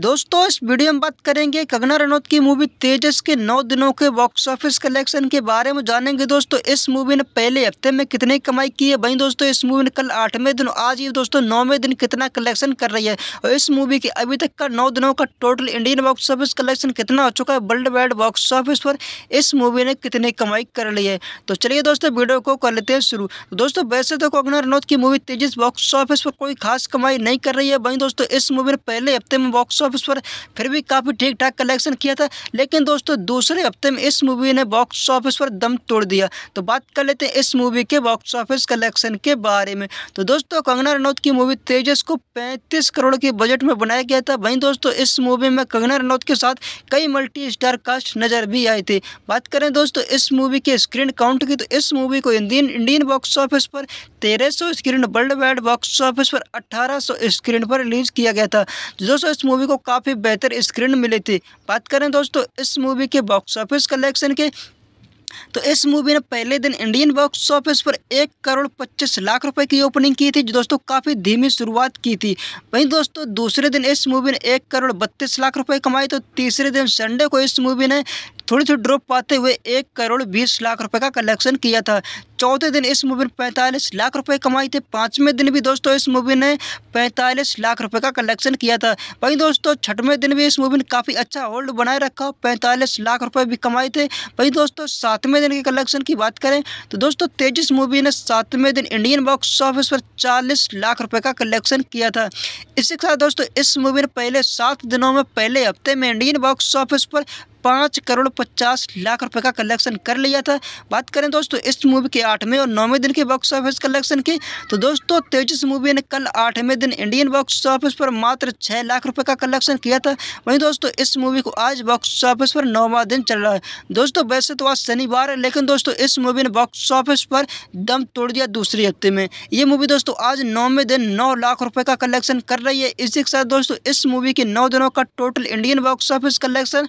दोस्तों इस वीडियो में बात करेंगे कंगना रनौत की मूवी तेजस के नौ दिनों के बॉक्स ऑफिस कलेक्शन के बारे में जानेंगे दोस्तों इस मूवी ने पहले हफ्ते में कितनी कमाई की है वहीं दोस्तों इस मूवी ने कल आठवें दिन आज ये दोस्तों नौवें दिन कितना कलेक्शन कर रही है और इस मूवी के अभी तक का नौ दिनों का total Indian box office collection कितना हो चुका है वर्ल्ड वाइड बॉक्स ऑफिस पर इस मूवी ने कितनी कमाई कर ली है तो चलिए दोस्तों वीडियो को कर लेते हैं शुरू तो दोस्तों वैसे तो कंगना रनौत की मूवी तेजस बॉक्स ऑफिस पर कोई खास कमाई नहीं कर रही है वहीं दोस्तों इस मूवी ने पहले हफ्ते में बॉक्स ऑफिस पर फिर भी काफ़ी ठीक ठाक कलेक्शन किया था लेकिन दोस्तों दूसरे हफ्ते में इस मूवी ने बॉक्स ऑफिस पर दम तोड़ दिया तो बात कर लेते हैं इस मूवी के बॉक्स ऑफिस कलेक्शन के बारे में तो दोस्तों कंगना रनौत की मूवी तेजस को पैंतीस करोड़ के बजट में बनाया गया था वहीं दोस्तों इस मूवी में कंगना रनौत के साथ कई मल्टी स्टार कास्ट नज़र भी आए थे बात करें दोस्तों इस मूवी के स्क्रीन काउंट की तो इस मूवी को इंडियन इंडियन बॉक्स ऑफिस पर तेरह screen worldwide box office पर अट्ठारह स्क्रीन पर रिलीज किया गया था तो दोस्तों इस मूवी को काफ़ी बेहतर स्क्रीन मिली थी बात करें दोस्तों इस मूवी के बॉक्स ऑफिस कलेक्शन के तो इस मूवी ने पहले दिन इंडियन बॉक्स ऑफिस पर एक करोड़ पच्चीस लाख रुपए की ओपनिंग की थी जो दोस्तों काफ़ी धीमी शुरुआत की थी वहीं दोस्तों दूसरे दिन इस मूवी ने एक करोड़ बत्तीस लाख रुपए कमाए तो तीसरे दिन संडे को इस मूवी ने थोड़ी थोड़ी ड्रॉप पाते हुए एक करोड़ बीस लाख रुपए का कलेक्शन किया था चौथे दिन इस मूवी ने पैंतालीस लाख रुपए कमाई थे पाँचवें दिन भी दोस्तों इस मूवी ने पैंतालीस लाख रुपए का कलेक्शन किया था वहीं दोस्तों छठवें दिन भी इस मूवी ने काफ़ी अच्छा होल्ड बनाए रखा पैंतालीस लाख रुपए भी कमाए थे वहीं दोस्तों सातवें दिन के कलेक्शन की बात करें तो दोस्तों तेजिस मूवी ने सातवें दिन इंडियन बॉक्स ऑफिस पर चालीस लाख रुपये का कलेक्शन किया था के साथ दोस्तों इस मूवी ने पहले सात दिनों में पहले हफ्ते में इंडियन बॉक्स ऑफिस पर पाँच करोड़ पचास लाख रुपए का कलेक्शन कर लिया था बात करें दोस्तों इस मूवी के आठवें और नौवें दिन के बॉक्स ऑफिस कलेक्शन की तो दोस्तों तेजस मूवी ने कल आठवें दिन इंडियन बॉक्स ऑफिस पर मात्र छः लाख रुपये का कलेक्शन किया था वहीं दोस्तों इस मूवी को आज बॉक्स ऑफिस पर नौवा दिन चल रहा है दोस्तों वैसे तो आज शनिवार है लेकिन दोस्तों इस मूवी ने बॉक्स ऑफिस पर दम तोड़ दिया दूसरे हफ्ते में ये मूवी दोस्तों आज नौवें दिन नौ लाख रुपये का कलेक्शन कर रही है इसी के साथ दोस्तों इस मूवी के नौ दिनों का total Indian box office collection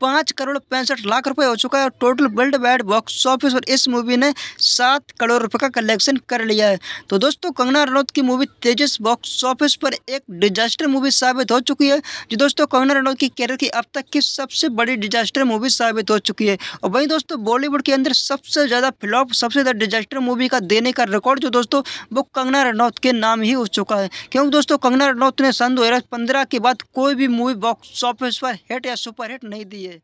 पाँच करोड़ पैंसठ लाख रुपए हो चुका है और total worldwide box office पर इस मूवी ने सात करोड़ रुपए का कलेक्शन कर लिया है तो दोस्तों कंगना रनौत की मूवी तेजस बॉक्स ऑफिस पर एक डिजास्टर मूवी साबित हो चुकी है जो दोस्तों कंगना रनौत की कैरियर की अब तक की सबसे बड़ी डिजास्टर मूवी साबित हो चुकी है और वहीं दोस्तों बॉलीवुड के अंदर सबसे ज़्यादा फ्लॉप सबसे ज़्यादा डिजास्टर मूवी का देने का रिकॉर्ड जो दोस्तों वो कंगना रनौत के नाम ही हो चुका है क्योंकि दोस्तों कंगना रनौत ने सन दो के बाद कोई भी मूवी बॉक्स ऑफिस पर हिट या सुपर हिट नहीं दी diye